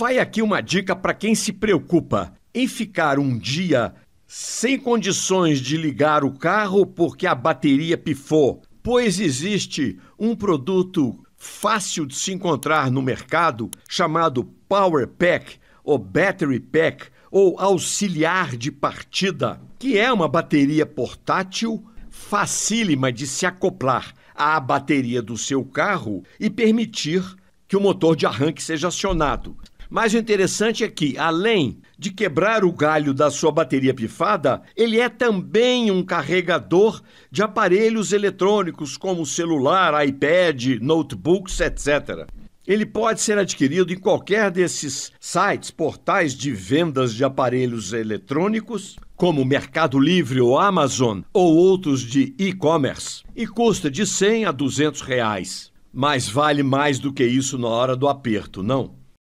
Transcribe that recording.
Vai aqui uma dica para quem se preocupa em ficar um dia sem condições de ligar o carro porque a bateria pifou, pois existe um produto fácil de se encontrar no mercado chamado Power Pack ou Battery Pack ou auxiliar de partida, que é uma bateria portátil facílima de se acoplar à bateria do seu carro e permitir que o motor de arranque seja acionado. Mas o interessante é que, além de quebrar o galho da sua bateria pifada, ele é também um carregador de aparelhos eletrônicos como celular, iPad, notebooks, etc. Ele pode ser adquirido em qualquer desses sites, portais de vendas de aparelhos eletrônicos, como Mercado Livre ou Amazon, ou outros de e-commerce, e custa de 100 a 200 reais. Mas vale mais do que isso na hora do aperto, não?